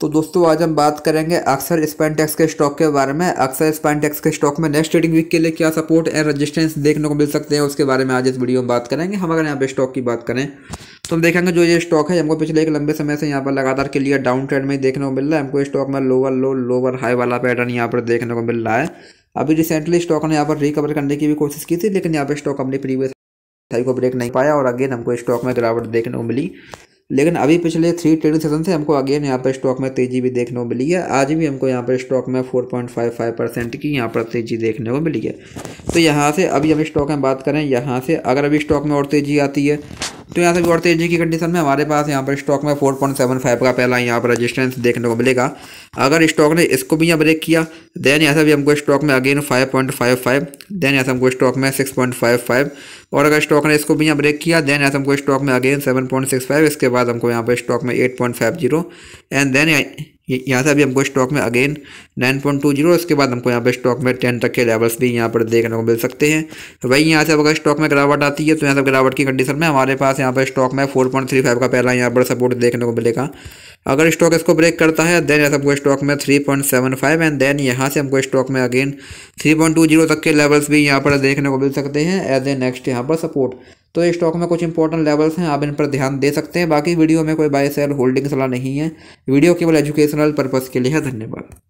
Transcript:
तो दोस्तों आज हम बात करेंगे अक्सर स्पेन के स्टॉक के बारे में अक्सर स्पेन के स्टॉक में नेक्स्ट ट्रेडिंग वीक के लिए क्या सपोर्ट एंड रेजिस्टेंस देखने को मिल सकते हैं उसके बारे में आज इस वीडियो में बात करेंगे हम अगर यहाँ पे स्टॉक की बात करें तो हम देखेंगे जो ये स्टॉक है हमको पिछले एक लंबे समय से यहाँ पर लगातार के लिए डाउन ट्रेड में देखने को मिल रहा है हमको स्टॉक में लोअर लो लोअर हाई वाला पैटर्न यहाँ पर देखने को मिल रहा है अभी रिसेंटली स्टॉक ने यहाँ पर रिकवर करने की भी कोशिश की थी लेकिन यहाँ पर स्टॉक अपने प्रीवियस हाई को ब्रेक नहीं पाया और अगेन हमको स्टॉक में गिरावट देखने को मिली लेकिन अभी पिछले थ्री ट्रेडिंग सेशन से हमको अगेन यहाँ पर स्टॉक में तेज़ी भी देखने को मिली है आज भी हमको यहाँ पर स्टॉक में 4.55 परसेंट की यहाँ पर तेज़ी देखने को मिली है तो यहाँ से अभी हम स्टॉक में बात करें यहाँ से अगर अभी स्टॉक में और तेज़ी आती है तो यहाँ से भी और तेजी की कंडीशन में हमारे पास यहाँ पर स्टॉक में फोर पॉइंट सेवन फाइव का पहला यहाँ पर रजिस्टेंस देखने को मिलेगा अगर स्टॉक ने इसको भी यहाँ ब्रेक किया देन यहाँ से भी हमको स्टॉक में again five point five five then यहाँ से हमको स्टॉक में सिक्स पॉइंट फाइव फाइव और अगर स्टॉक ने इसको भी यहाँ ब्रेक किया देन यहाँ से हमको स्टॉक में again seven point six five इसके बाद हमको यहाँ पर स्टॉक में eight point five zero and then यहाँ से अभी हमको स्टॉक में अगेन 9.20 उसके बाद हमको यहाँ पे स्टॉक में 10 तक के लेवल्स भी यहाँ पर देखने को मिल सकते हैं तो वही यहाँ से अगर स्टॉक में गिरावट आती है तो यहाँ से गिरावट की कंडीशन में हमारे पास यहाँ पर स्टॉक में 4.35 का पहला यहाँ पर सपोर्ट देखने को मिलेगा अगर स्टॉक इसको ब्रेक करता है देन यहाँ से हमको स्टॉक में 3.75 एंड देन यहाँ से हमको स्टॉक में अगेन 3.20 तक के लेवल्स भी यहाँ पर देखने को मिल सकते हैं एज ए नेक्स्ट यहाँ पर सपोर्ट तो ये स्टॉक में कुछ इंपॉर्टेंट लेवल्स हैं आप इन पर ध्यान दे सकते हैं बाकी वीडियो में कोई बाय सेल होल्डिंग सलाह नहीं है वीडियो केवल एजुकेशनल पर्पज़ के लिए है धन्यवाद